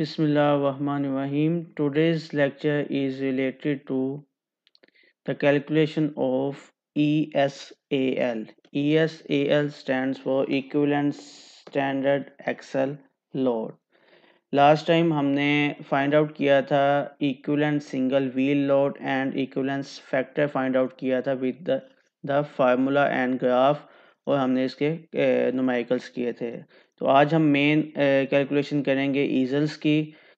Bismillahirrahmanirrahim. Today's lecture is related to the calculation of ESAL. ESAL stands for Equivalent Standard Axle Load. Last time हमने find out किया था equivalent single wheel load and equivalence factor find out किया था with the formula and graph और हमने इसके नुमाइकल्स किए थे तो आज हम मेन कैलकुलेशन करेंगे ईजल्स की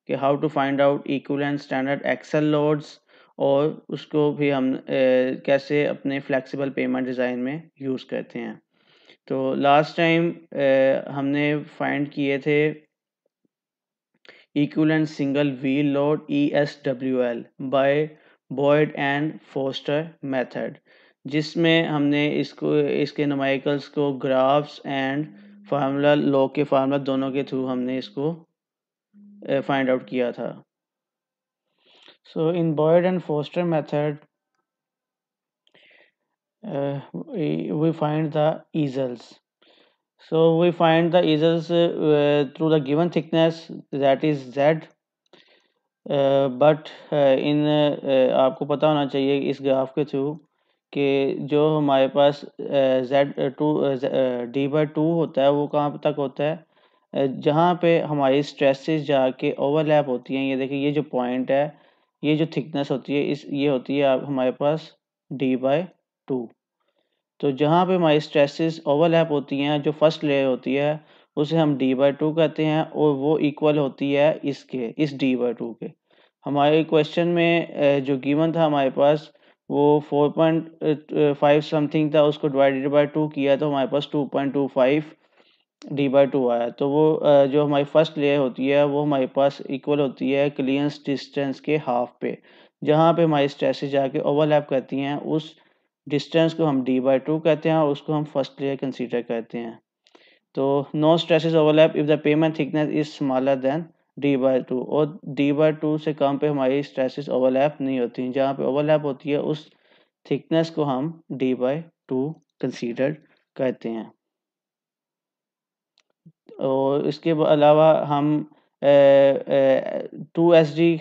कि how to find out equal standard axle loads और उसको भी हम ए, कैसे अपने फ्लेक्सिबल पेमेंट डिज़ाइन में यूज़ करते हैं तो लास्ट टाइम हमने फाइंड किए थे equal single wheel load E S W L by Boyd and Foster method जिसमें हमने इसको इसके नमाइकल्स को ग्राफ्स एंड फार्मूला लॉ के फार्मूला दोनों के थ्रू हमने इसको फाइंड आउट किया था so in Boyd and Foster method we find the ESALs so we find the ESALs through the given thickness that is Z but in आपको पता होना चाहिए इस ग्राफ के थ्रू कि जो हमारे पास Z to D by two होता है वो कहाँ तक होता है जहाँ पे हमारी स्ट्रेसेस जाके ओवरलैप होती हैं ये देखिए ये जो पॉइंट है ये जो थिकनेस होती है इस ये होती है आप हमारे पास डी बाई टू तो जहाँ पे हमारी स्ट्रेसेस ओवरलैप होती हैं जो फर्स्ट लेयर होती है उसे हम डी बाई टू कहते हैं और वो इक्वल होती है इसके इस डी बाई टू के हमारे क्वेश्चन में जो गिवन था हमारे पास वो फोर पॉइंट फाइव समथिंग था उसको डिवाइडेड बाय टू किया तो हमारे पास two point two five D by two आया तो वो जो हमारी फर्स्ट लेयर होती है वो हमारे पास इक्वल होती है क्लियंस डिस्टेंस के हाफ पे जहाँ पे हमारी स्ट्रेसेज जाके ओवरलैप करती हैं उस डिस्टेंस को हम डी बाई टू कहते हैं और उसको हम फर्स्ट लेयर कंसीडर करते हैं तो no stresses overlap if the pavement thickness is smaller than D by two और डी बाय टू से काम पे हमारी स्ट्रेसेस ओवरलैप नहीं होती जहाँ पे ओवरलैप होती है उस थिकनेस को हम डी बाय टू कंसीडर कहते हैं और इसके अलावा हम टू एस डी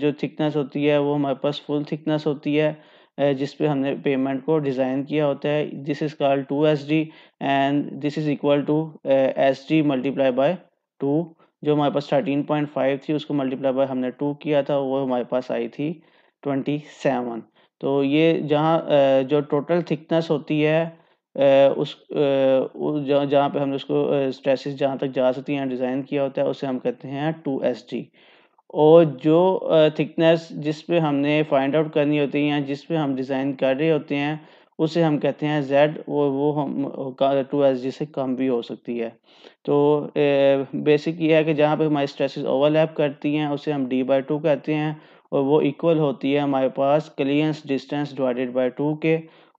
जो थिकनेस होती है वो हमारे पास फुल थिकनेस होती है जिस पे हमने पेमेंट को डिज़ाइन किया होता है this is called two S D and this is equal to S D multiply by two जो हमारे पास थर्टीन पॉइंट फाइव थी उसको मल्टीप्लाई बाय हमने टू किया था वो हमारे पास आई थी ट्वेंटी सेवन तो ये जहाँ जो टोटल थिकनेस होती है उस जहाँ पे हमने उसको स्ट्रेसेस जहाँ तक जा सकती हैं डिज़ाइन किया होता है उसे हम कहते हैं टू एस जी और जो थिकनेस जिस पे हमने फाइंड आउट करनी होती है या जिस पे हम डिज़ाइन कर रहे होते हैं उसे हम कहते हैं जेड वो वो हम टू एस जी से कम भी हो सकती है तो ए, बेसिक ये है कि जहाँ पे हमारी स्ट्रेसेस ओवरलैप करती हैं उसे हम डी बाई टू कहते हैं और वो इक्वल होती है हमारे पास clearance distance divided by two के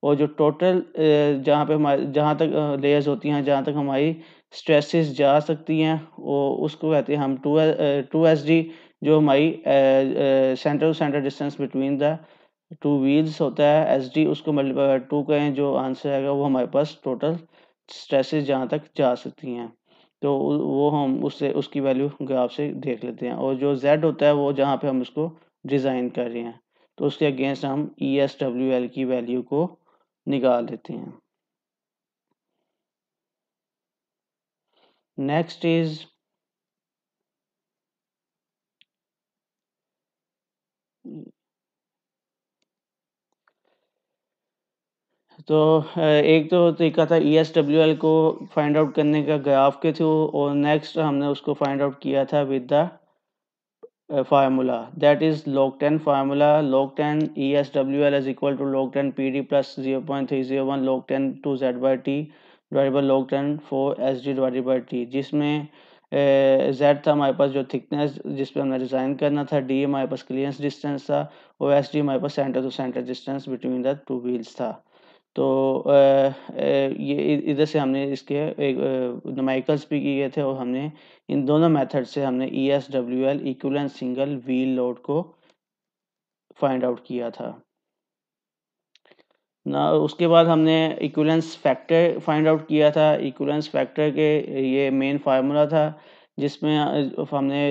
और जो टोटल जहाँ पे हमारे जहाँ तक लेयर्स होती हैं जहाँ तक हमारी स्ट्रेसेस जा सकती हैं वो उसको कहते हैं हम टू टू एस डी जो हमारी centre to centre distance between the two wheels होता है एस डी उसको मल्टीप्लाई टू का जो आंसर आएगा वो हमारे पास टोटल स्ट्रेसेस जहाँ तक जा सकती हैं तो वो हम उससे उसकी वैल्यू ग्राफ से देख लेते हैं और जो जेड होता है वो जहाँ पे हम उसको डिज़ाइन कर रहे हैं तो उसके अगेंस्ट हम ई एस डब्ल्यू एल की वैल्यू को निकाल लेते हैं नेक्स्ट is तो, तो, तो एक तो तरीका था ई एस डब्ल्यू एल को फाइंड आउट करने का ग्राफ के थ्रू और नेक्स्ट हमने उसको फाइंड आउट किया था with the formula that is log ten formula ten E S W L is equal to log ten P D plus zero point three zero one log ten two Z by T divide by log ten four for D divide by T जिसमें Z था हमारे पास जो thickness जिस पे हमने design करना था डी हमारे पास क्लियरेंस डिस्टेंस था और एस डी हमारे पास centre to centre distance between the two wheels था तो ये इधर से हमने इसके एक अ, भी किए थे और हमने इन दोनों मेथड से हमने E S W L equivalent single wheel load को फाइंड आउट किया था ना उसके बाद हमने इक्वलेंस फैक्टर फाइंड आउट किया था इक्वलेंस फैक्टर के ये मेन फार्मूला था जिसमें हमने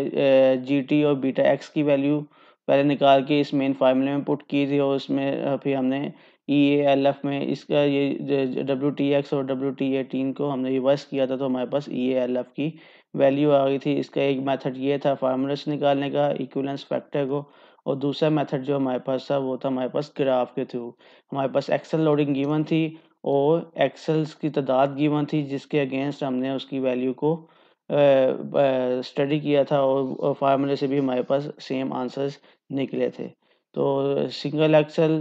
जी टी और बीटा एक्स की वैल्यू पहले निकाल के इस मेन फार्मूले में पुट की थी और उसमें फिर हमने ई ए एल एफ में इसका ये डब्ल्यू टी एक्स और डब्ल्यू टी एटीन को हमने रिवर्स किया था तो हमारे पास ई ए एल एफ की वैल्यू आ गई थी इसका एक मेथड ये था फार्मूलस निकालने का इक्वलेंस फैक्टर को और दूसरा मेथड जो हमारे पास था वो था हमारे पास ग्राफ के थ्रू हमारे पास एक्सेल लोडिंग गिवन थी और एक्सेल्स की तादाद गिवन थी जिसके अगेंस्ट हमने उसकी वैल्यू को स्टडी किया था और फार्मूले से भी हमारे पास सेम आंसर्स निकले थे तो सिंगल एक्सल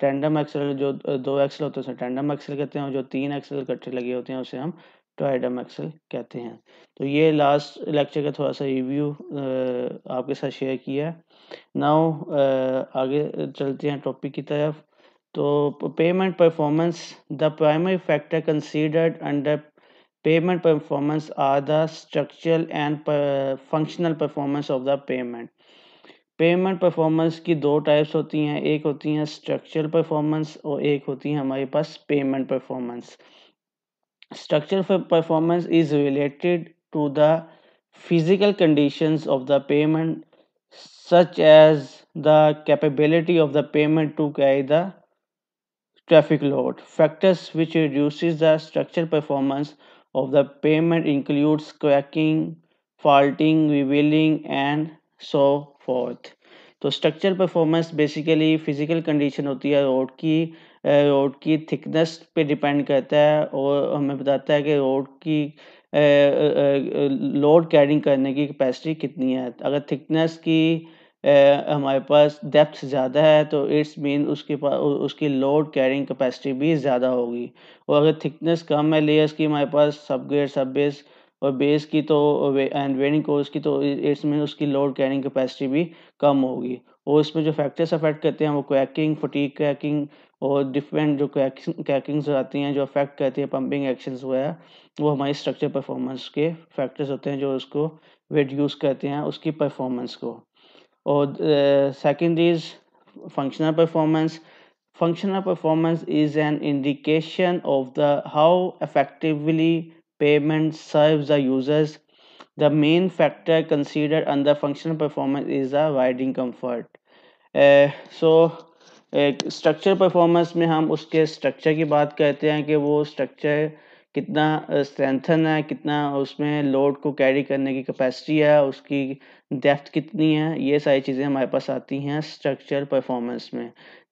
टेंडम एक्सल जो दो एक्सल होते हैं उसे टैंडम एक्सल कहते हैं और जो तीन एक्सल इकट्ठे लगे होते हैं उसे हम ट्राइडम एक्सल कहते हैं तो ये लास्ट लेक्चर का थोड़ा सा रिव्यू आपके साथ शेयर किया है नाउ आगे चलते हैं टॉपिक की तरफ तो pavement performance the primary factor considered under pavement performance are the structural and functional performance of the pavement pavement performance की दो टाइप्स होती हैं एक होती हैं स्ट्रक्चरल परफॉर्मेंस और एक होती है हमारे पास pavement performance structural performance is related to the physical conditions of the pavement such as the capability of the pavement to carry the traffic load factors which reduces the structure performance of the pavement includes cracking faulting ravelling and so forth तो structure performance basically physical condition होती है road की road की thickness पे depend करता है और हमें बताता है कि रोड की लोड कैरिंग करने की कैपेसिटी कितनी है अगर थिकनेस की हमारे पास डेप्थ ज़्यादा है तो इट्स मीन उसके पास उसकी लोड कैरिंग कैपेसिटी भी ज़्यादा होगी और अगर थिकनेस कम है लेयर्स की हमारे पास सब ग्रेड सब बेस और बेस की तो एंड वेनिंग कोर्स की तो इसमें उसकी लोड कैरिंग कैपेसिटी भी कम होगी और इसमें जो फैक्टर्स अफेक्ट करते हैं वो क्रैकिंग फटीक क्रैकिंग और डिफरेंट जो क्रैकिंग्स आती हैं जो अफेक्ट करती है पंपिंग एक्शंस वगैरह वो हमारी स्ट्रक्चर परफॉर्मेंस के फैक्टर्स होते हैं जो उसको रिड्यूस करते हैं उसकी परफॉर्मेंस को और second is functional performance functional performance is an indication of the how effectively payment serves the users. The main factor considered under functional performance is the riding comfort. So structure performance में हम उसके structure की बात करते हैं कि वो structure कितना स्ट्रेंथन uh, है कितना उसमें लोड को कैरी करने की कैपेसिटी है उसकी डेप्थ कितनी है ये सारी चीज़ें हमारे पास आती हैं स्ट्रक्चर परफॉर्मेंस में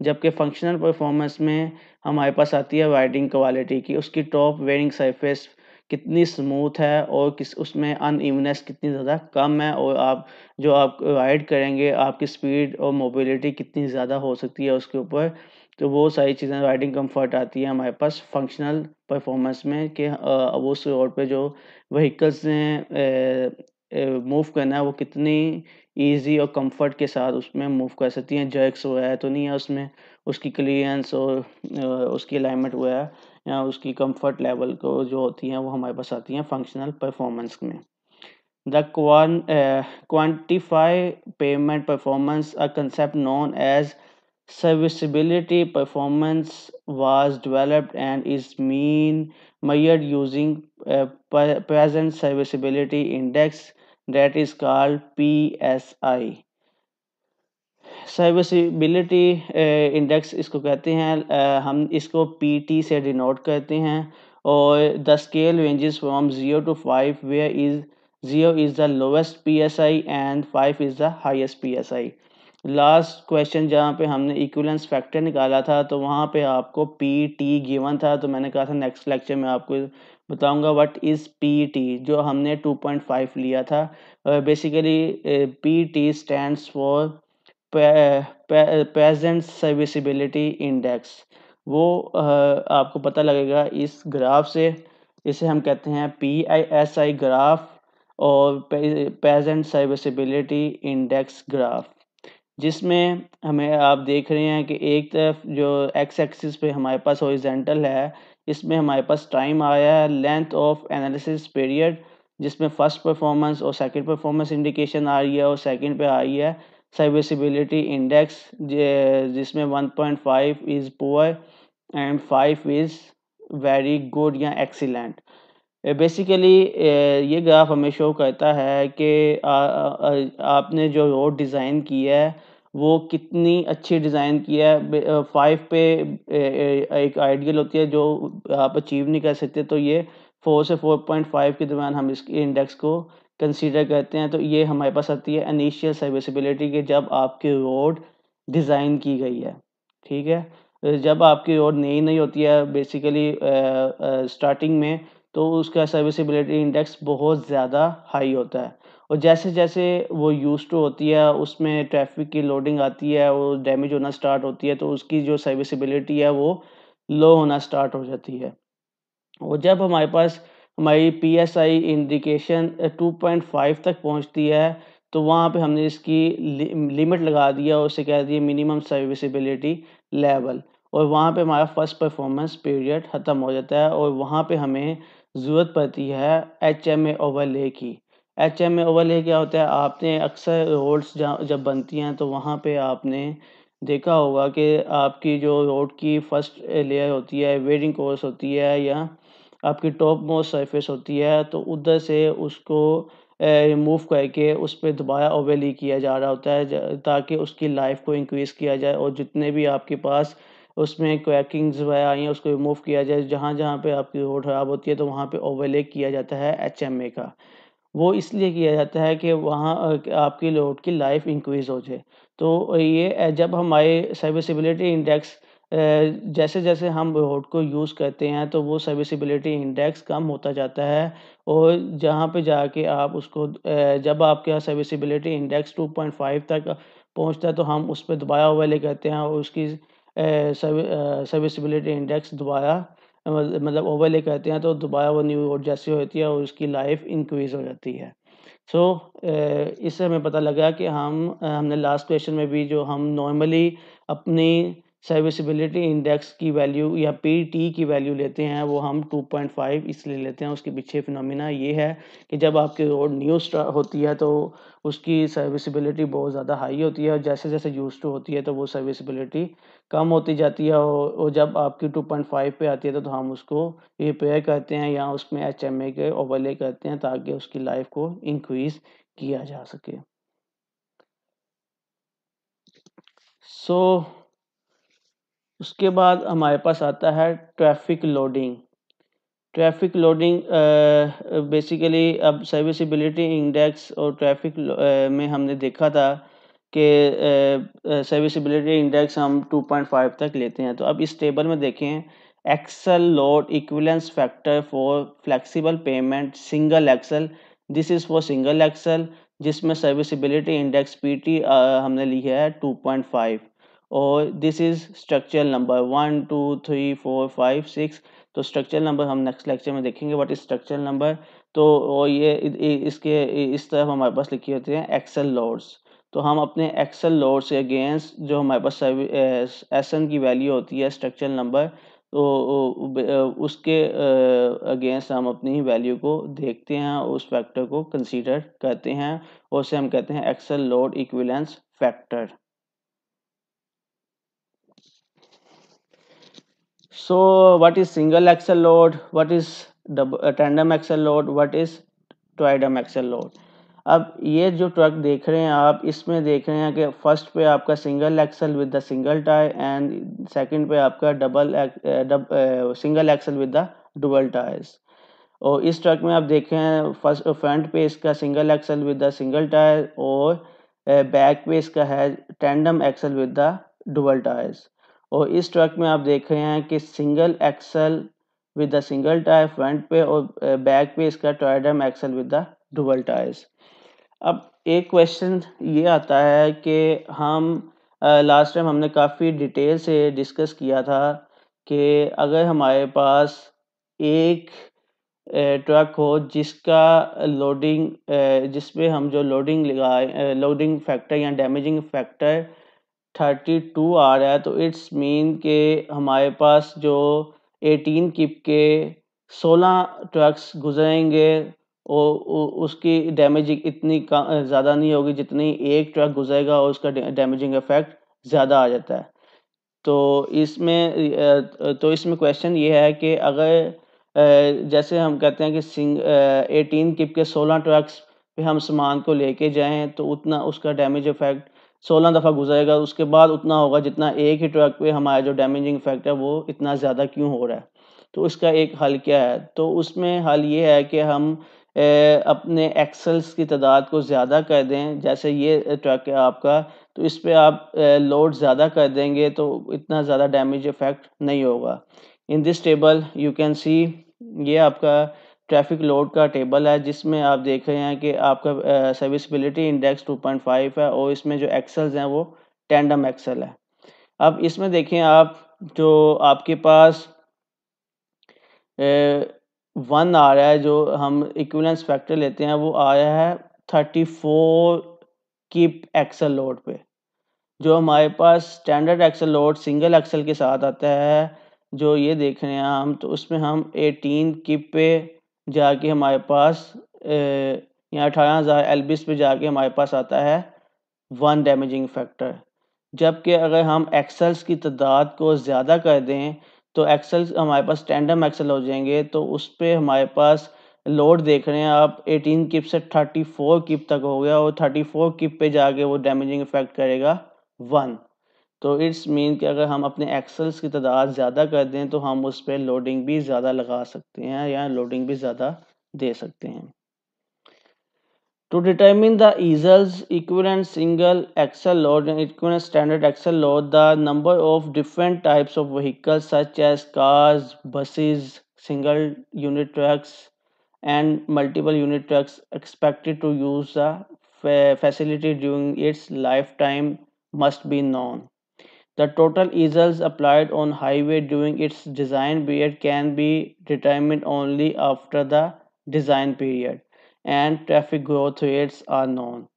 जबकि फंक्शनल परफॉर्मेंस में हमारे पास आती है वाइडिंग क्वालिटी की उसकी टॉप वेयरिंग सरफेस कितनी स्मूथ है और किस उसमें अनइवनेस कितनी ज़्यादा कम है और आप जो आप राइड करेंगे आपकी स्पीड और मोबिलिटी कितनी ज़्यादा हो सकती है उसके ऊपर तो वो सारी चीज़ें राइडिंग कंफर्ट आती है हमारे पास फंक्शनल परफॉर्मेंस में कि उस रोड पे जो व्हीकल्स ने मूव करना है वो कितनी ईजी और कंफर्ट के साथ उसमें मूव कर सकती हैं जर्क्स वगैरह तो नहीं है उसमें उसकी क्लियरेंस और उसकी अलाइनमेंट वगैरह या उसकी कंफर्ट लेवल को जो होती हैं वो हमारे पास आती हैं फंक्शनल परफॉर्मेंस में the quantify pavement performance a concept known as serviceability performance was developed and is measured using present serviceability index that is called P S I serviceability index eh, इसको कहते हैं eh, हम इसको PT से denote करते हैं और the scale ranges from zero to five where is zero is the lowest PSI and five is the highest PSI last question जहाँ पे हमने इक्वलेंस फैक्टर निकाला था तो वहाँ पे आपको पी टी गिवन था तो मैंने कहा था नेक्स्ट लेक्चर में आपको बताऊंगा व्हाट इज़ पी टी जो हमने 2.5 लिया था basically P T stands for present serviceability index वो आपको पता लगेगा इस ग्राफ से इसे हम कहते हैं P I S I graph और प्रेजेंट सर्विसबिलिटी इंडेक्स ग्राफ जिसमें हमें आप देख रहे हैं कि एक तरफ जो एक्स एक्सिस पे हमारे पास ओरिजेंटल है इसमें हमारे पास टाइम आया है लेंथ ऑफ एनालिसिस पीरियड जिसमें फर्स्ट परफॉर्मेंस और सेकंड परफॉर्मेंस इंडिकेशन आ रही है और सेकंड पे आ रही है सर्विसबिलिटी इंडेक्स जिसमें 1.5 is poor and 5 is very good या एक्सीलेंट बेसिकली uh, uh, ये ग्राफ हमें शो करता है कि uh, आपने जो रोड डिज़ाइन किया है वो कितनी अच्छी डिज़ाइन किया है फाइव पे एक आइडियल होती है जो आप अचीव नहीं कर सकते तो ये फोर से फोर पॉइंट फाइव के दौरान हम इस इंडेक्स को कंसीडर करते हैं तो ये हमारे पास आती है इनिशियल सर्विसबिलिटी के जब आपकी रोड डिज़ाइन की गई है ठीक है जब आपकी रोड नई नई होती है बेसिकली स्टार्टिंग में तो उसका सर्विसबिलिटी इंडेक्स बहुत ज़्यादा हाई होता है और जैसे जैसे वो यूज टू होती है उसमें ट्रैफिक की लोडिंग आती है वो डैमेज होना स्टार्ट होती है तो उसकी जो सर्विसबिलिटी है वो लो होना स्टार्ट हो जाती है और जब हमारे पास हमारी पीएसआई इंडिकेशन 2.5 तक पहुंचती है तो वहाँ पे हमने इसकी लिमिट लगा दिया और उसे कह दिया मिनिमम सर्विसबिलिटी लेवल और वहाँ पे हमारा फर्स्ट परफॉर्मेंस पीरियड ख़त्म हो जाता है और वहाँ पे हमें ज़रूरत पड़ती है एच एम ए ओवरले की एच एम ए ओवरले क्या होता है आपने अक्सर रोड्स जब बनती हैं तो वहाँ पे आपने देखा होगा कि आपकी जो रोड की फर्स्ट लेयर होती है वेडिंग कोर्स होती है या आपकी टॉप मोस्ट सरफेस होती है तो उधर से उसको रिमूव करके उस पर दोबारा ओवेली किया जा रहा होता है ताकि उसकी लाइफ को इंक्रीज़ किया जाए और जितने भी आपके पास उसमें क्रैकिंग्स वगैरह आई हैं उसको रिमूव किया जाए जहाँ जहाँ पे आपकी रोड ख़राब होती है तो वहाँ पे ओवेले किया जाता है एच का वो इसलिए किया जाता है कि वहाँ आपकी रोड की लाइफ इंक्रीज़ हो जाए तो ये जब हमारे सर्विसबिलिटी इंडेक्स जैसे जैसे हम रोड को यूज़ करते हैं तो वो सर्विसिबिलिटी इंडेक्स कम होता जाता है और जहाँ पे जाके आप उसको जब आपके यहाँ सर्विसबिलिटी इंडेक्स 2.5 तक पहुँचता है तो हम उस पर दोबारा ओवरले करते हैं और उसकी सर्विसिबिलिटी इंडेक्स दोबारा मतलब ओवरले मतलब करते हैं तो दोबारा वो न्यू रोड जैसी होती है और उसकी लाइफ इंक्रीज हो जाती है सो so, इससे हमें पता लगा कि हम हमने लास्ट क्वेश्चन में भी जो हम नॉर्मली अपनी सर्विसबिलिटी इंडेक्स की वैल्यू या पी टी की वैल्यू लेते हैं वो हम 2.5 इसलिए लेते हैं उसके पीछे फिनोमिना ये है कि जब आपकी रोड न्यू होती है तो उसकी सर्विसबिलिटी बहुत ज़्यादा हाई होती है और जैसे जैसे यूज होती है तो वो सर्विसबिलिटी कम होती जाती है और जब आपकी 2.5 पे आती है तो, तो हम उसको रिपेयर करते हैं या उसमें एच एम ए के ओवरले करते हैं ताकि उसकी लाइफ को इंक्रीज किया जा सके सो so, उसके बाद हमारे पास आता है traffic loading traffic loading basically अब सर्विसबिलिटी इंडेक्स और ट्रैफिक uh, में हमने देखा था कि सर्विसबिलिटी इंडेक्स हम 2.5 तक लेते हैं तो अब इस टेबल में देखें axle load equivalence factor for flexible pavement single axle this is for single axle जिसमें सर्विसबिलिटी इंडेक्स पीटी हमने लिया है 2.5 और this is structure number one two three four five six तो स्ट्रक्चर नंबर हम नेक्स्ट लेक्चर में देखेंगे but is structure number तो और ये इसके इस तरफ हमारे पास लिखे होती है एक्सेल लोड्स तो हम अपने एक्सेल लोड्स के अगेंस्ट जो हमारे पास एस एन की वैल्यू होती है स्ट्रक्चर नंबर तो उसके अगेंस्ट हम अपनी वैल्यू को देखते हैं उस फैक्टर को कंसीडर करते हैं और उसे हम कहते हैं axle load equivalence factor so what is single axle load what is double, uh, tandem axle load what is load अब ये जो ट्रक देख रहे हैं आप इसमें देख रहे हैं कि फर्स्ट पे आपका single axle with the single tyre and second पे आपका double single axle with the double tyres और इस ट्रक में आप देखें फर्स्ट फ्रंट पे इसका single axle with the single tyre और बैक uh, पे इसका है tandem axle with the double tyres और इस ट्रक में आप देख रहे हैं कि single axle with the single tyre front पे और बैक पे इसका tandem axle with the double tyres अब एक क्वेश्चन ये आता है कि हम लास्ट टाइम हमने काफ़ी डिटेल से डिस्कस किया था कि अगर हमारे पास एक ट्रक हो जिसका लोडिंग जिसपे हम जो लोडिंग लगाए लोडिंग फैक्टर या डैमेजिंग फैक्टर थर्टी टू आ रहा है तो इट्स मीन के हमारे पास जो एटीन किप के सोलह ट्रक्स गुजरेंगे और उसकी डैमेजिंग इतनी ज़्यादा नहीं होगी जितनी एक ट्रक गुजरेगा और उसका डैमेजिंग इफेक्ट ज़्यादा आ जाता है तो इसमें तो इसमें क्वेश्चन ये है कि अगर जैसे हम कहते हैं कि सिंग एटीन किप के सोलह ट्रक्स पे हम सामान को लेके जाएं तो उतना उसका डैमेज इफेक्ट सोलह दफ़ा गुजरेगा उसके बाद उतना होगा जितना एक ही ट्रक पे हमारा जो डैमेजिंग इफेक्ट है वो इतना ज़्यादा क्यों हो रहा है तो इसका एक हल क्या है तो उसमें हल ये है कि हम ए, अपने एक्सल्स की तादाद को ज़्यादा कर दें जैसे ये ट्रक है आपका तो इस पर आप लोड ज़्यादा कर देंगे तो इतना ज़्यादा डैमेज इफेक्ट नहीं होगा in this table you can see ये आपका ट्रैफिक लोड का टेबल है जिसमें आप देख रहे हैं कि आपका सर्विसबिलिटी इंडेक्स 2.5 है और इसमें जो एक्सल्स हैं वो टेंडम एक्सल है अब इसमें देखें आप जो आपके पास वन आ रहा है जो हम इक्वलेंस फैक्टर लेते हैं वो आया है thirty four kip axle load पे जो हमारे पास standard axle load single axle के साथ आता है जो ये देख रहे हैं हम तो उसमें हम एटीन किप पे जाके हमारे पास यहाँ अठारह हज़ार एलबिस पे जाके हमारे पास आता है वन डैमेजिंग फैक्टर जबकि अगर हम एक्सल्स की तादाद को ज़्यादा कर दें तो एक्सल हमारे पास टैंडम एक्सल हो जाएंगे तो उस पर हमारे पास लोड देख रहे हैं आप 18 किप से 34 किप तक हो गया और 34 किप पे जाके वो डैमेजिंग इफेक्ट करेगा वन तो इट्स मीन कि अगर हम अपने एक्सल्स की तादाद ज़्यादा कर दें तो हम उस पर लोडिंग भी ज़्यादा लगा सकते हैं या लोडिंग भी ज़्यादा दे सकते हैं to determine the ESALs and single axle load equivalent standard axle load the number of different types of vehicle such as cars buses single unit trucks and multiple unit trucks expected to use the facility during its life time must be known The total easels applied on highway during its design period can be determined only after the design period and traffic growth rates are known.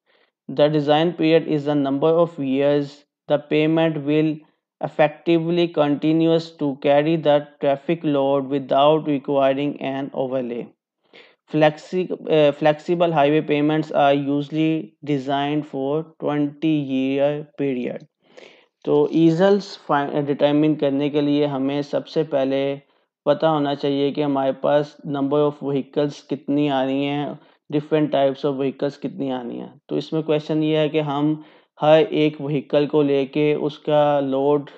The design period is the number of years the payment will effectively continues to carry the traffic load without requiring an overlay. Flexi uh, flexible highway payments are usually designed for 20 year period तो ईजल्स determine करने के लिए हमें सबसे पहले पता होना चाहिए कि हमारे पास नंबर ऑफ़ व्हीकल्स कितनी आ रही हैं डिफरेंट टाइप्स ऑफ व्हीकल्स कितनी आ रही हैं तो इसमें क्वेश्चन ये है कि हम हर एक व्हीकल को लेके उसका लोड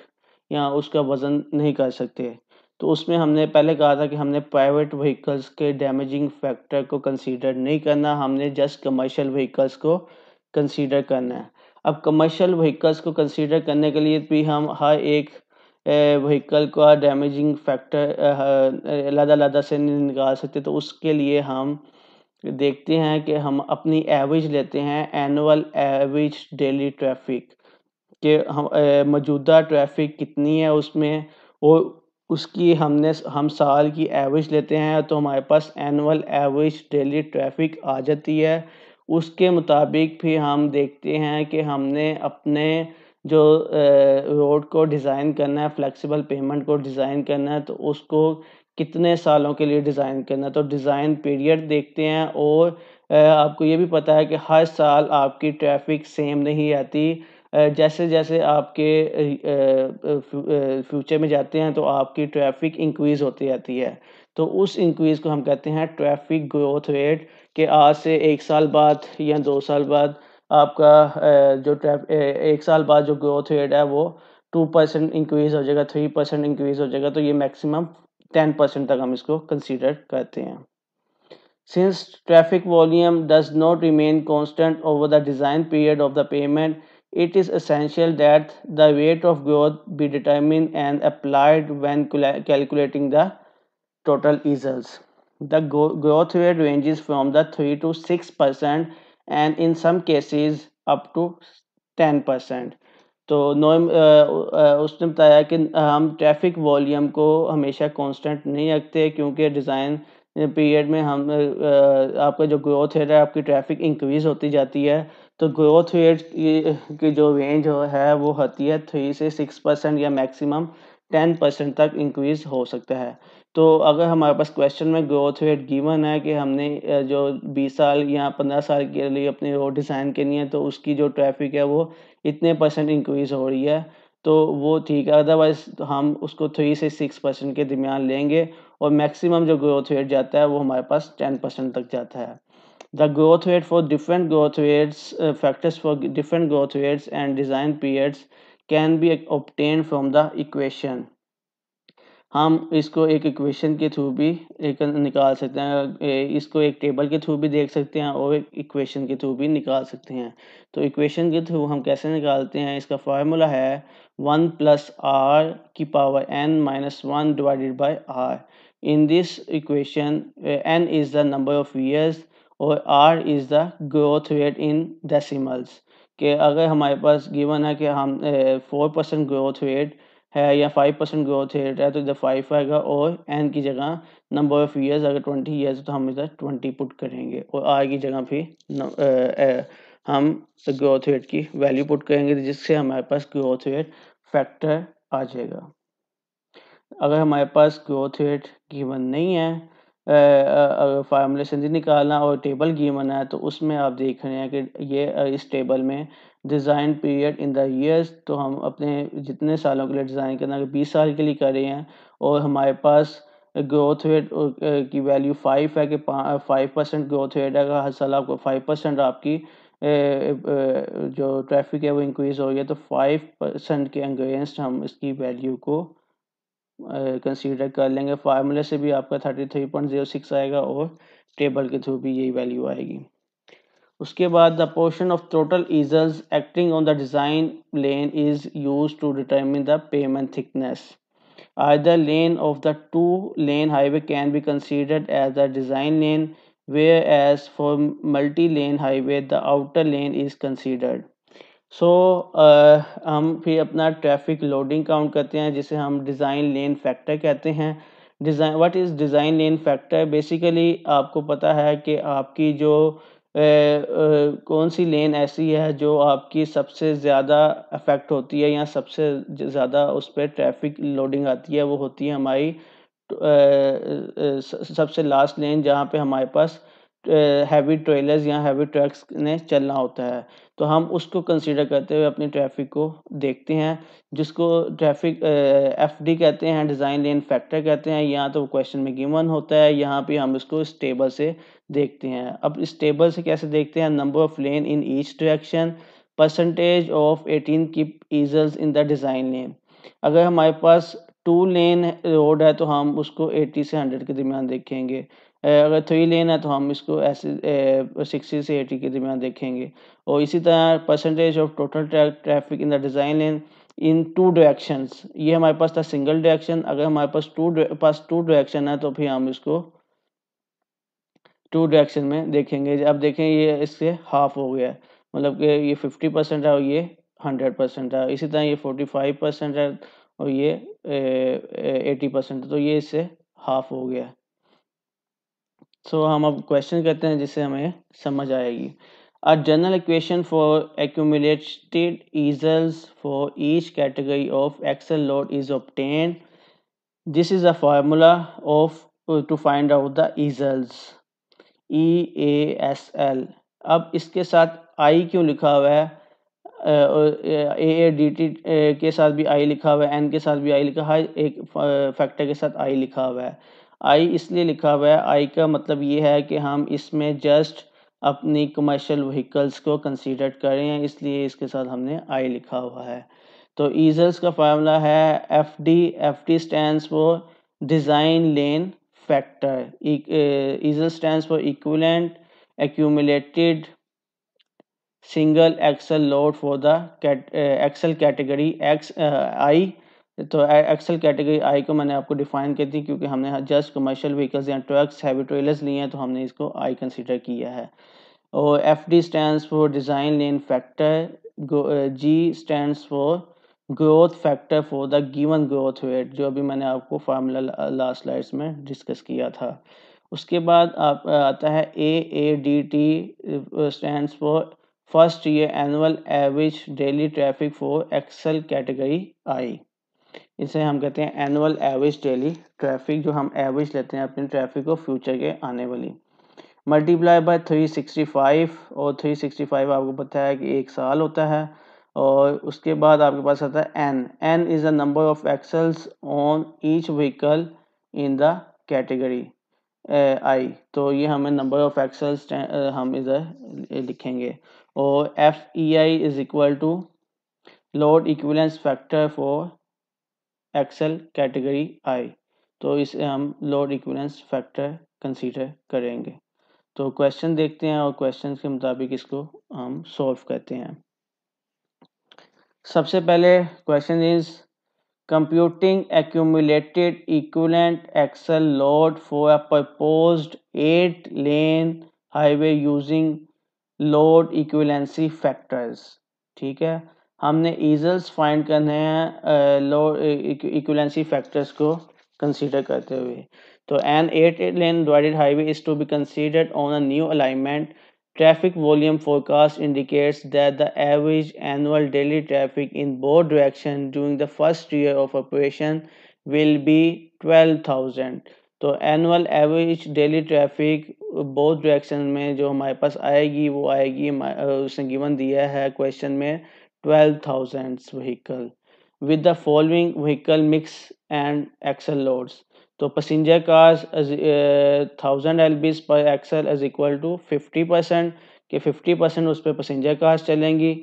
या उसका वज़न नहीं कर सकते तो उसमें हमने पहले कहा था कि हमने प्राइवेट व्हीकल्स के डैमेजिंग फैक्टर को कंसीडर नहीं करना हमने जस्ट कमर्शियल व्हीकल्स को कंसीडर करना है अब कमर्शियल व्हीकल्स को कंसीडर करने के लिए भी हम हर एक व्हीकल का डैमेजिंग फैक्टर अलहदा अलहदा से निकाल सकते तो उसके लिए हम देखते हैं कि हम अपनी एवरेज लेते हैं एनुअल एवरेज डेली ट्रैफिक के हम मौजूदा ट्रैफिक कितनी है उसमें और उसकी हमने हम साल की एवरेज लेते हैं तो हमारे पास एनुअल एवरेज डेली ट्रैफिक आ जाती है उसके मुताबिक फिर हम देखते हैं कि हमने अपने जो रोड को डिज़ाइन करना है फ्लेक्सिबल पेमेंट को डिज़ाइन करना है तो उसको कितने सालों के लिए डिज़ाइन करना है तो डिज़ाइन पीरियड देखते हैं और आपको ये भी पता है कि हर साल आपकी ट्रैफिक सेम नहीं आती जैसे जैसे आपके फ्यूचर में जाते हैं तो आपकी ट्रैफिक इंक्रीज़ होती जाती है तो उस इंक्रीज़ को हम कहते हैं ट्रैफिक ग्रोथ रेट कि आज से एक साल बाद या दो साल बाद आपका जो ट्रैफ एक साल बाद जो ग्रोथ रेट है वो टू परसेंट इंक्रीज़ हो जाएगा थ्री परसेंट इंक्रीज़ हो जाएगा तो ये मैक्सिमम टेन परसेंट तक हम इसको कंसीडर करते हैं since traffic volume does not remain constant over the design period of the pavement it is essential that the rate of growth be determine and applied when calculating the total ESALs the growth rate ranges from the 3 to 6% and in some cases up to 10% तो नोम उसने बताया कि हम traffic volume को हमेशा constant नहीं रखते क्योंकि डिज़ाइन पीरियड में हम आपका जो ग्रोथ रेट है आपकी ट्रैफिक इंक्रीज होती जाती है तो ग्रोथ रेट की जो रेंज है वो होती है थ्री से सिक्स परसेंट या मैक्सिमम टेन परसेंट तक इंक्रीज हो सकता है तो अगर हमारे पास क्वेश्चन में ग्रोथ रेट गिवन है कि हमने जो 20 साल या 15 साल के लिए अपनी रोड डिज़ाइन करनी है तो उसकी जो ट्रैफिक है वो इतने परसेंट इंक्रीज़ हो रही है तो वो ठीक है अदरवाइज़ तो हम उसको थ्री से सिक्स परसेंट के दरमियान लेंगे और मैक्सिमम जो ग्रोथ रेट जाता है वो हमारे पास टेन परसेंट तक जाता है the growth rate for different growth rates factors for different growth rates and design periods can be obtain from the equation हम इसको एक इक्वेशन के थ्रू भी एक निकाल सकते हैं इसको एक टेबल के थ्रू भी देख सकते हैं और एक इक्वेशन के थ्रू भी निकाल सकते हैं तो इक्वेशन के थ्रू हम कैसे निकालते हैं इसका फार्मूला है वन प्लस आर की power N minus one divided by R in this equation N is the number of years और R is the growth rate in decimals कि अगर हमारे पास गिवन है कि हम फोर परसेंट ग्रोथ रेट है या फाइव परसेंट ग्रोथ रेट है तो इधर फाइव आएगा और एन की जगह नंबर ऑफ ईयर्स अगर ट्वेंटी ईयर्स तो हम इधर ट्वेंटी पुट करेंगे और आर की जगह फिर हम ग्रोथ रेट की वैल्यू पुट करेंगे तो जिससे हमारे पास ग्रोथ रेट फैक्टर आ जाएगा अगर हमारे पास ग्रोथ रेट गिवन नहीं है अगर फार्मूले से निकालना और टेबल गिवन है तो उसमें आप देख रहे हैं कि ये इस टेबल में design period in the years तो हम अपने जितने सालों के लिए डिज़ाइन करना अगर बीस साल के लिए कर रहे हैं और हमारे पास ग्रोथ रेट की वैल्यू फाइव है कि फाइव परसेंट ग्रोथ रेट है अगर हर साल आपको फाइव परसेंट आपकी जो ट्रैफिक है वो इंक्रीज़ हो गया तो फाइव परसेंट के अंगेंस्ट हम इसकी वैल्यू को कंसीडर कर लेंगे फार्मूले से भी आपका thirty three point zero six आएगा और टेबल के थ्रू भी यही वैल्यू आएगी उसके बाद the portion of total ESALs acting on the design lane is use to determine the pavement thickness either lane of the two lane highway can can be as as the design lane for as for multi lane highway the outer lane so so, so uh, हम फिर अपना traffic loading count करते हैं जिसे हम design lane factor कहते हैं design what is design lane factor basically आपको पता है कि आपकी जो कौन सी लेन ऐसी है जो आपकी सबसे ज़्यादा अफेक्ट होती है या सबसे ज़्यादा उस पर ट्रैफिक लोडिंग आती है वो होती है हमारी सबसे लास्ट लेन जहाँ पे हमारे पास हैवी ट्रेलर्स या हैवी ट्रक्स ने चलना होता है तो हम उसको कंसीडर करते हुए अपनी ट्रैफिक को देखते हैं जिसको ट्रैफिक एफ डी कहते हैं डिज़ाइन लेन फैक्टर कहते हैं यहाँ तो क्वेश्चन में गिवन होता है यहाँ पे हम इसको इस टेबल से देखते हैं अब इस टेबल से कैसे देखते हैं number of lane in each direction percentage of eighteen की ईजल्स इन द डिज़ाइन लेन अगर हमारे पास टू लेन रोड है तो हम उसको 80 से 100 के दरमियान देखेंगे अगर थ्री तो लेन है तो हम इसको ऐसे सिक्सटी से एटी के दरमियान देखेंगे और इसी तरह percentage of total traffic in the design lane in two directions ये हमारे पास था सिंगल डायरेक्शन अगर हमारे पास टू पास टू डायरेक्शन है तो फिर हम इसको टू डायरेक्शन में देखेंगे अब देखें ये इससे हाफ हो गया है मतलब कि ये फिफ्टी परसेंट है और ये हंड्रेड परसेंट है इसी तरह ये फोर्टी फाइव परसेंट है और ये एटी परसेंट तो ये इससे हाफ हो गया है सो so, हम अब क्वेश्चन करते हैं जिससे हमें समझ आएगी a general equation for accumulated ESALs for each category of axle load is obtain this is a formula of to find out the ESALs E A S L अब इसके साथ आई क्यों लिखा हुआ है ए ए डी टी के साथ भी आई लिखा हुआ है एन के साथ भी आई लिखा है एक फैक्टर के साथ आई लिखा हुआ है आई इसलिए लिखा हुआ है आई का मतलब ये है कि हम इसमें जस्ट अपनी कमर्शियल व्हीकल्स को कंसीडर करें इसलिए इसके साथ हमने आई लिखा हुआ है तो ईजल्स का फार्मूला है F D F D stand for design lane factor ESAL stand for equivalent accumulated single axle load for the axle category X I तो एक्सेल कैटेगरी आई को मैंने आपको डिफाइन की थी क्योंकि हमने जस्ट कमर्शियल व्हीकल्स या ट्रक्स हैवी ट्रेलर्स लिए हैं तो हमने इसको आई कंसिडर किया है और F D stand for design lane factor G stand for growth factor for the given growth rate जो अभी मैंने आपको फार्मूला लास्ट लाइट्स में डिस्कस किया था उसके बाद आप आता है A A D T stand for first year annual average daily traffic for axle category I इसे हम कहते हैं एनुअल एवरेज डेली ट्रैफिक जो हम एवरेज लेते हैं अपने ट्रैफिक को फ्यूचर के आने वाली मल्टीप्लाई बाय 365 और 365 आपको पता है कि एक साल होता है और उसके बाद आपके पास आता है N N is the number of axles on each vehicle in the category I तो ये हमें नंबर ऑफ एक्सल्स हम इधर लिखेंगे और F E I is equal to load equivalence factor for axle category I तो इसे हम लोड इक्विलेंस फैक्टर कंसीडर करेंगे तो क्वेश्चन देखते हैं और क्वेश्चन के मुताबिक इसको हम सॉल्व करते हैं सबसे पहले question is computing accumulated equivalent axle load for a proposed eight lane highway using load equivalency factors ठीक है हमने ईजल्स फाइंड करने हैं लो इक्वलेंसी फैक्टर्स को कंसीडर करते हुए तो an eight lane divided highway is to be considered on a new alignment traffic volume forecast indicates that the average annual daily traffic in both direction during the first year of operation will B twelve thousand तो annual average daily traffic both direction में जो हमारे पास आएगी वो आएगी उसने given दिया है क्वेश्चन में 12,000 vehicle with the following vehicle mix and axle loads तो passenger cars thousand L Bs per axle is equal to fifty percent के फिफ्टी परसेंट उस पर पसेंजर कार्स चलेंगी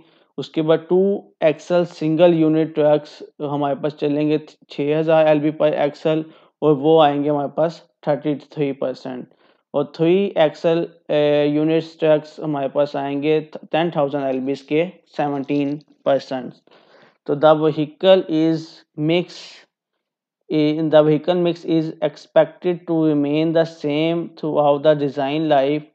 उसके बाद two axle single unit trucks हमारे पास चलेंगे छः हज़ार एल बी पर एक्सल और वो आएंगे हमारे पास थर्टी थ्री परसेंट और थ्री एक्सएल यूनिट स्ट्रक्स हमारे पास आएंगे टेन थाउजेंड एल बीस के सेवनटीन परसेंट तो the vehicle is mix in the vehicle mix is expected to remain the same throughout the design life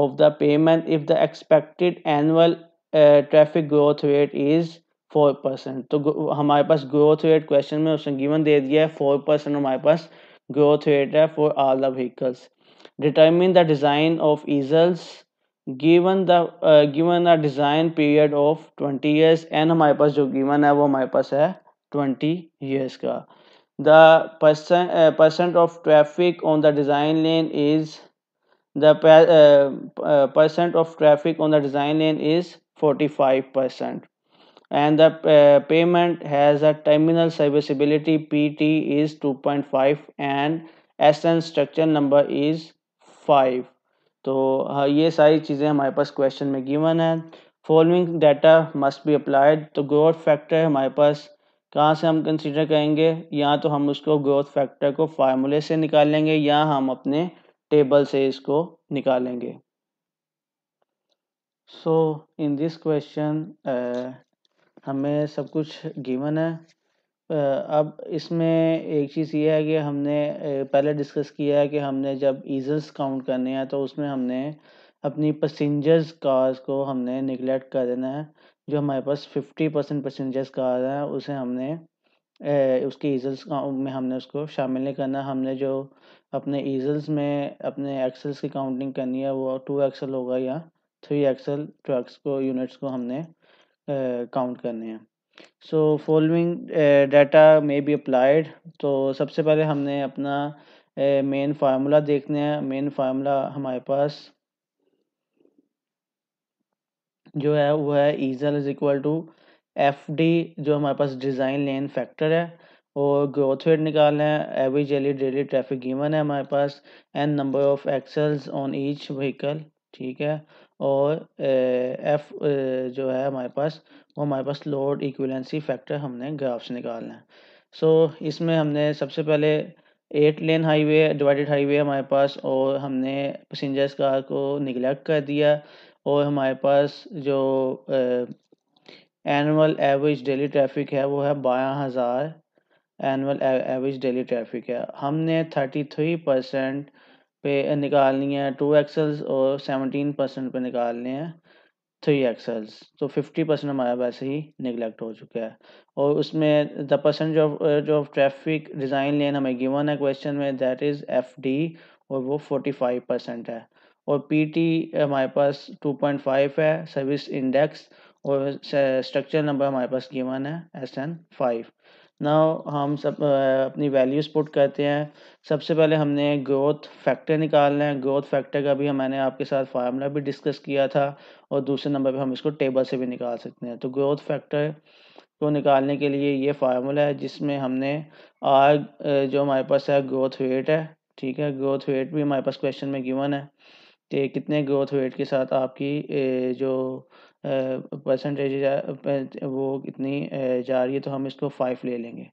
of the pavement if the expected annual traffic growth rate is four percent तो हमारे पास growth rate question में उसने given दे दिया है four percent हमारे पास growth rate है for all the vehicles Determine the design of easels given the uh, given a design period of 20 years and हमारे पास जो given है वो हमारे पास है 20 years का the percent uh, percent of traffic on the design lane is the uh, uh, percent of traffic on the design lane is 45 percent and the uh, payment has a terminal serviceability pt is 2.5 and sn structure number is five तो हाँ, ये सारी चीज़ें हमारे पास question में given है following data must be applied तो ग्रोथ फैक्टर हमारे पास कहाँ से हम कंसिडर करेंगे या तो हम उसको ग्रोथ फैक्टर को फार्मूले से निकालेंगे या हम अपने टेबल से इसको निकालेंगे सो इन दिस क्वेश्चन हमें सब कुछ गिवन है अब इसमें एक चीज़ ये है कि हमने पहले डिस्कस किया है कि हमने जब ईजल्स काउंट करने हैं तो उसमें हमने अपनी पसेंजर्स कार्स को हमने निगलेक्ट कर देना है। जो हमारे पास फिफ्टी परसेंट पसेंजर्स कार हैं उसे हमने उसके ईजल्स काउंट में हमने उसको शामिल नहीं करना। हमने जो अपने ईजल्स में अपने एक्सल्स की काउंटिंग करनी है वो टू एक्सल होगा या थ्री एक्सल ट्रक्स को यूनिट्स को हमने काउंट करने हैं। So following data may be applied तो सबसे पहले हमने अपना मेन फार्मूला देखने हैं मेन फार्मूला हमारे पास जो है वो है ESAL is equal to F D जो हमारे पास डिज़ाइन लेन फैक्टर है और ग्रोथ रेट निकालना है एवरेज एली डेली ट्रैफिक गिवन है हमारे पास N number of axles on each vehicle ठीक है और एफ uh, uh, जो है हमारे पास वो तो हमारे पास लोड इक्वलेंसी फैक्टर हमने ग्राफ्स निकालना है सो so, इसमें हमने सबसे पहले eight lane highway divided highway हमारे पास और हमने पसेंजर्स कार को निगलेक्ट कर दिया और हमारे पास जो एनुअल एवरेज डेली ट्रैफिक है वो है बारह हज़ार एनुअल एवरेज डेली ट्रैफिक है हमने थर्टी थ्री परसेंट पे निकालनी है टू एक्सल्स और सेवनटीन परसेंट पर निकालने हैं थ्री एक्सल्स तो फिफ्टी परसेंट तो हमारा वैसे ही निगलेक्ट हो चुका है और उसमें द परसेंट ऑफ जो ट्रैफिक डिज़ाइन लेन हमें गिवन है क्वेश्चन में दैट इज़ एफ डी और वो फोर्टी फाइव परसेंट है और पी टी हमारे पास टू पॉइंट फाइव है सर्विस इंडेक्स और स्ट्रक्चर नंबर हमारे पास गिवन है एस एन फाइव नाउ हम सब अपनी वैल्यूज पुट करते हैं सबसे पहले हमने ग्रोथ फैक्टर निकालना है ग्रोथ फैक्टर का भी मैंने आपके साथ फार्मूला भी डिस्कस किया था और दूसरे नंबर पे हम इसको टेबल से भी निकाल सकते हैं तो ग्रोथ फैक्टर को निकालने के लिए ये फार्मूला है जिसमें हमने आर जो हमारे पास है ग्रोथ वेट है ठीक है ग्रोथ वेट भी हमारे पास क्वेश्चन में गिवन है कि कितने ग्रोथ रेट के साथ आपकी जो परसेंटेज वो कितनी जा रही है तो हम इसको फाइव ले लेंगे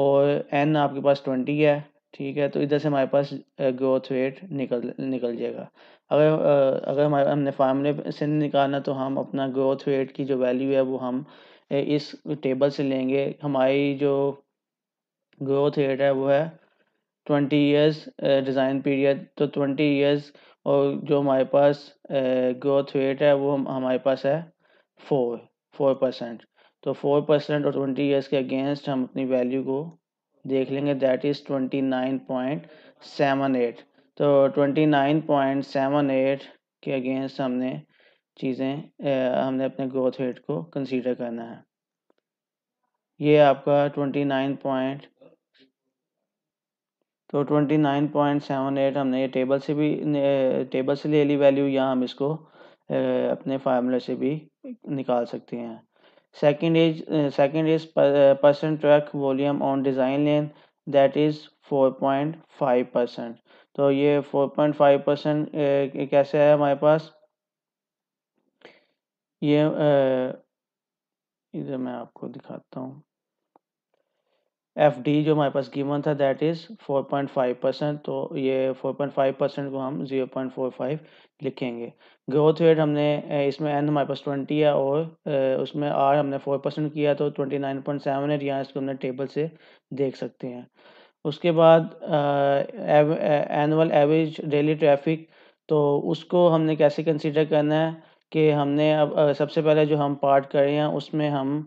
और एन आपके पास ट्वेंटी है ठीक है तो इधर से हमारे पास ग्रोथ रेट निकल निकल जाएगा अगर अगर हमारे हमने फार्मूले से निकालना तो हम अपना ग्रोथ रेट की जो वैल्यू है वो हम इस टेबल से लेंगे हमारी जो ग्रोथ रेट है वो है ट्वेंटी ईयर्स डिज़ाइन पीरियड तो ट्वेंटी ईयर्स और जो हमारे पास ग्रोथ रेट है वो हम हमारे पास है फोर फोर परसेंट तो फोर परसेंट और ट्वेंटी ईयर्स के अगेंस्ट हम अपनी वैल्यू को देख लेंगे that is twenty nine point seven eight तो twenty nine point seven eight के अगेंस्ट हमने चीज़ें हमने अपने ग्रोथ रेट को कंसीडर करना है ये आपका ट्वेंटी नाइन पॉइंट तो twenty nine point seven eight हमने ये टेबल से भी टेबल से ले ली वैल्यू या हम इसको अपने फार्मूले से भी निकाल सकते हैं second is second is percent track volume on design lane that is four point five percent तो ये फोर पॉइंट फाइव परसेंट कैसे आया हमारे पास ये इधर मैं आपको दिखाता हूँ एफ डी जो हमारे पास गिवन था that is four point five percent तो ये फोर पॉइंट फाइव परसेंट को हम जीरो पॉइंट फोर फाइव लिखेंगे ग्रोथ रेट हमने इसमें एन हमारे पास ट्वेंटी है और उसमें आर हमने फोर परसेंट किया तो twenty nine point seven eight यहाँ इसको हमने टेबल से देख सकते हैं उसके बाद एनुअल एवरेज डेली ट्रैफिक तो उसको हमने कैसे कंसिडर करना है कि हमने अब सबसे पहले जो हम पार्ट करे हैं उसमें हम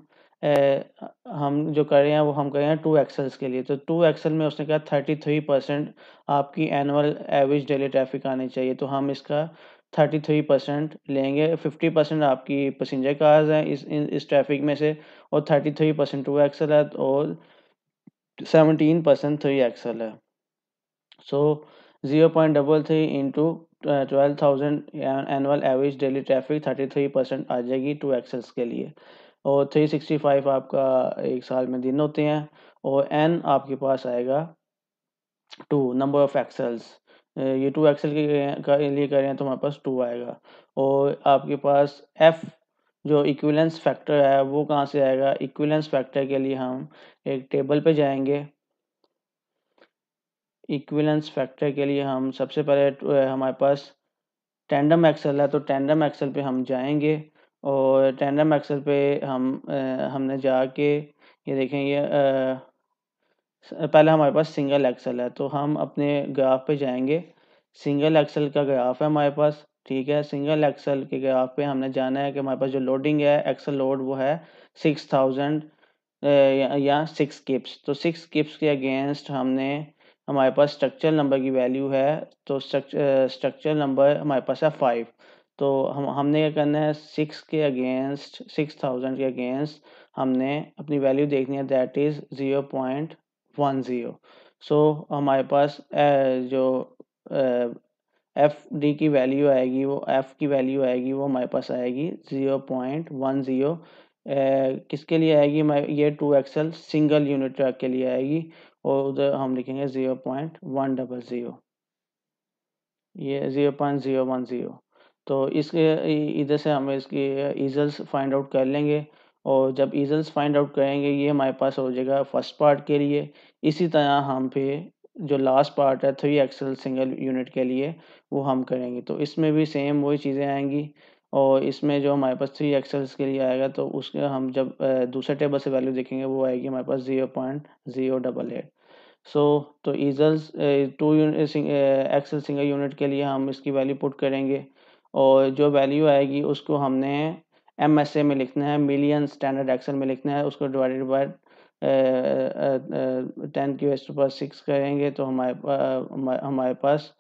हम जो कर रहे हैं वो हम कर रहे हैं टू एक्सल्स के लिए तो टू एक्सल में उसने कहा थर्टी थ्री परसेंट आपकी एनुअल एवरेज डेली ट्रैफिक आनी चाहिए तो हम इसका थर्टी थ्री परसेंट लेंगे फिफ्टी परसेंट आपकी पसेंजर कार्स हैं इस इस ट्रैफिक में से और thirty three percent two axle है और सेवनटीन परसेंट थ्री एक्सल है so zero point double three into twelve thousand annual average daily traffic thirty three percent आ जाएगी टू एक्सल्स के लिए और 365 आपका एक साल में दिन होते हैं और एन आपके पास आएगा टू नंबर ऑफ एक्सेल्स ये टू एक्सेल के लिए कर रहे हैं तो हमारे पास टू आएगा और आपके पास एफ जो इक्विलेंस फैक्टर है वो कहाँ से आएगा इक्विलेंस फैक्टर के लिए हम एक टेबल पे जाएंगे इक्विलेंस फैक्टर के लिए हम सबसे पहले तो, हमारे पास टेंडम एक्सेल है तो टेंडम एक्सेल पे हम जाएंगे और टेंडम एक्सेल पे हम हमने जाके ये देखेंगे पहले हमारे पास सिंगल एक्सेल है तो हम अपने ग्राफ पे जाएंगे सिंगल एक्सेल का ग्राफ है हमारे पास ठीक है सिंगल एक्सेल के ग्राफ पे हमने जाना है कि हमारे पास जो लोडिंग है एक्सेल लोड वो है सिक्स थाउजेंड या सिक्स किप्स तो सिक्स किप्स के अगेंस्ट हमने हमारे पास स्ट्रक्चर नंबर की वैल्यू है तो स्ट्रक्चर नंबर हमारे पास है फाइव तो हम हमने क्या करना है सिक्स के अगेंस्ट सिक्स थाउजेंड के अगेंस्ट हमने अपनी वैल्यू देखनी है that is zero point one zero so हमारे पास जो एफ डी की वैल्यू आएगी वो एफ़ की वैल्यू आएगी वो हमारे पास आएगी ज़ीरो पॉइंट वन ज़ीरो किसके लिए आएगी ये two axle single unit track के लिए आएगी और उधर हम लिखेंगे zero point one double zero ये zero point zero one zero तो इसके इधर से हम इसकी ईजल्स फाइंड आउट कर लेंगे और जब ईजल्स फाइंड आउट करेंगे ये हमारे पास हो जाएगा फर्स्ट पार्ट के लिए इसी तरह हम फिर जो लास्ट पार्ट है थ्री एक्सल सिंगल यूनिट के लिए वो हम करेंगे तो इसमें भी सेम वही चीज़ें आएंगी और इसमें जो हमारे पास थ्री एक्सल्स के लिए आएगा तो उसके हम जब दूसरे टेबल से वैल्यू देखेंगे वो आएगी हमारे पास zero point zero double eight so तो equals two axle single unit के लिए हम इसकी वैल्यू पुट करेंगे और जो वैल्यू आएगी उसको हमने एम एस ए में लिखना है मिलियन स्टैंडर्ड एक्सल में लिखना है उसको डिवाइडेड बाय टेन की वेस्ट पर सिक्स करेंगे तो हमारे हमारे पास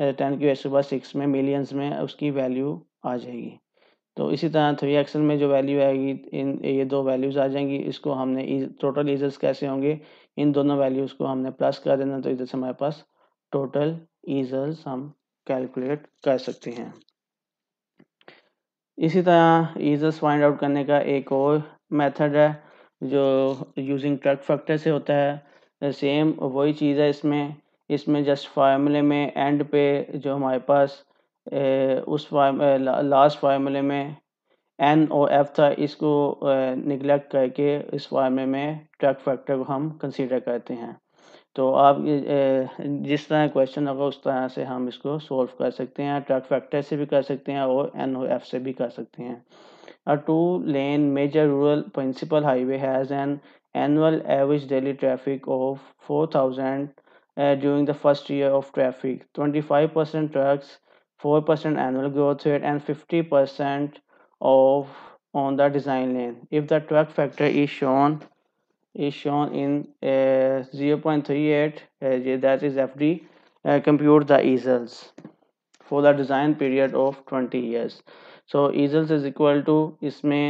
टेन की वेस्ट पर सिक्स में मिलियंस में उसकी वैल्यू आ जाएगी तो इसी तरह थ्री एक्सल में जो वैल्यू आएगी इन ये दो वैल्यूज़ आ जाएंगी इसको हमने टोटल e, ईजर्स कैसे होंगे इन दोनों वैल्यूज़ को हमने प्लस कर देना तो इधर से हमारे पास टोटल ईजल्स हम कैलकुलेट कर सकते हैं इसी तरह ईजस फाइंड आउट करने का एक और मेथड है जो यूजिंग ट्रक फैक्टर से होता है सेम वही चीज़ है इसमें इसमें जस्ट फार्मूले में एंड पे जो हमारे पास ए, उस लास्ट फार्मूले में एन और एफ था इसको निगलेक्ट करके इस फार्मूले में ट्रक फैक्टर को हम कंसीडर करते हैं तो आप जिस तरह क्वेश्चन होगा उस तरह से हम इसको सोल्व कर सकते हैं ट्रक फैक्टर से भी कर सकते हैं और एन ओ एफ से भी कर सकते हैं a two lane major rural principal highway has an annual average daily traffic of four thousand during the first year of traffic twenty five percent trucks four percent annual growth rate and fifty percent of on the design lane if the truck factor is shown is shown in uh, 0.38 uh, that is FD uh, compute the easels for the design period of 20 years so easels is equal to isme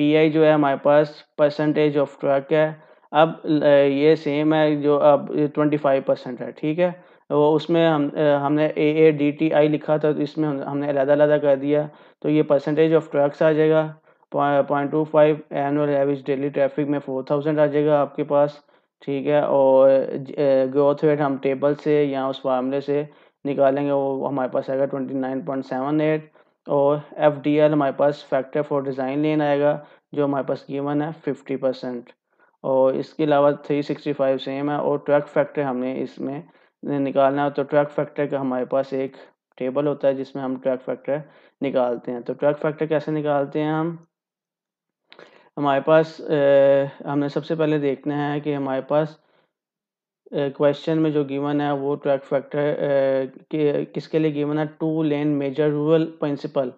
pi jo hai my pass percentage of of hai ab uh, ye same hai jo ab 25% five percent है ठीक वो उसमें हम हमने ए A D T I लिखा था तो इसमें हमने अलग अलग कर दिया तो ये परसेंटेज ऑफ ट्रक्स आ जाएगा point two five annual average daily traffic में फोर थाउजेंड आ जाएगा आपके पास ठीक है और ग्रोथ रेट हम टेबल से या उस फार्मूले से निकालेंगे वो हमारे पास आएगा twenty nine point seven eight और एफ डी एल हमारे पास फैक्टर फॉर डिज़ाइन लेन आएगा जो हमारे पास गिवन है फिफ्टी परसेंट और इसके अलावा थ्री सिक्सटी फाइव सेम है और ट्रैक फैक्टर हमने इसमें निकालना है तो ट्रैक फैक्टर का हमारे पास एक टेबल होता है जिसमें हम ट्रैक फैक्टर निकालते हैं तो ट्रैक फैक्टर कैसे निकालते हैं हम हमारे पास हमने सबसे पहले देखना है कि हमारे पास क्वेश्चन में जो गिवन है वो ट्रैक फैक्टर कि, किसके लिए गिवन है two lane major rural principal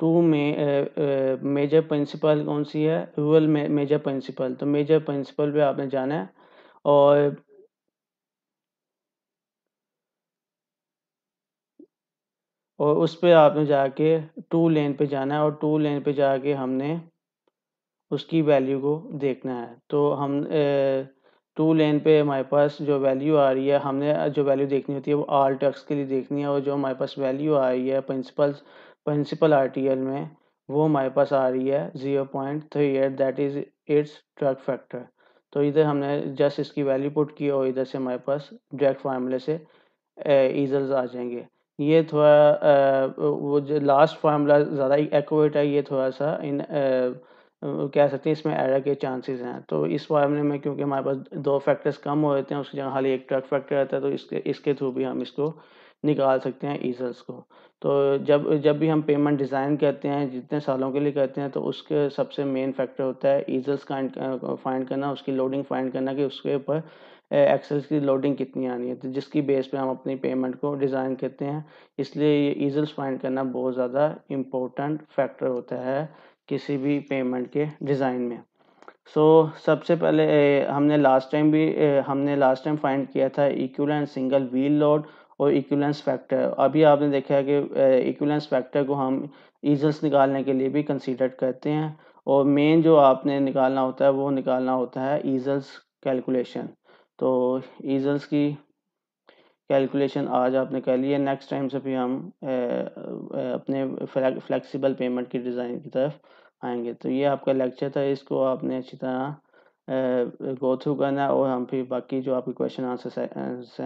two में मेजर प्रिंसिपल कौन सी है रूरल मेजर प्रिंसिपल तो मेजर प्रिंसिपल पे आपने जाना है और और उस पर आपने जाके टू लेन पे जाना है और टू लेन पे जाके हमने उसकी वैल्यू को देखना है तो हम टू लेन पे हमारे पास जो वैल्यू आ रही है हमने जो वैल्यू देखनी होती है वो आल टक्स के लिए देखनी है और जो हमारे पास वैल्यू आ रही है प्रिंसिपल प्रिंसिपल एल में वो हमारे पास आ रही है zero point three eight that is it's truck factor तो इधर हमने जस्ट इसकी वैल्यू पुट की और इधर से हमारे पास डायरेक्ट फार्मूले से ईजल्स आ जाएंगे ये थोड़ा वो जो लास्ट फार्मूला ज़्यादा एक्यूरेट है ये थोड़ा सा इन कह सकते हैं इसमें एरर के चांसेस हैं तो इस मामले में क्योंकि हमारे पास दो फैक्टर्स कम हो जाते हैं उसकी जगह खाली एक ट्रक फैक्टर रहता है तो इसके इसके थ्रू भी हम इसको निकाल सकते हैं ईजल्स को तो जब जब भी हम पेमेंट डिज़ाइन करते हैं जितने सालों के लिए करते हैं तो उसके सबसे मेन फैक्टर होता है ईजल्स का फाइंड करना उसकी लोडिंग फाइंड करना कि उसके ऊपर एक्सेस की लोडिंग कितनी आनी है तो जिसकी बेस पे हम अपनी पेमेंट को डिज़ाइन करते हैं इसलिए ये ईजल्स फाइंड करना बहुत ज़्यादा इम्पोर्टेंट फैक्टर होता है किसी भी पेमेंट के डिज़ाइन में सो so, सबसे पहले हमने लास्ट टाइम भी हमने लास्ट टाइम फाइंड किया था इक्वलेंस सिंगल व्हील लोड और इक्वलेंस फैक्टर अभी आपने देखा है कि इक्वलेंस फैक्टर को हम ईजल्स निकालने के लिए भी कंसीडर करते हैं और मेन जो आपने निकालना होता है वो निकालना होता है ईजल्स कैलकुलेशन तो ईजल्स की कैलकुलेशन आज आपने कर लिया है नेक्स्ट टाइम से भी हम ए, अपने फ्लैक्सीबल पेमेंट की डिज़ाइन की तरफ आएंगे तो ये आपका लेक्चर था, इसको आपने अच्छी तरह गो थ्रू करना है और हम फिर बाकी जो आपके क्वेश्चन आंसर्स है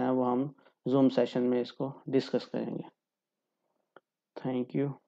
हैं, वो हम ज़ूम सेशन में इसको डिस्कस करेंगे। Thank you.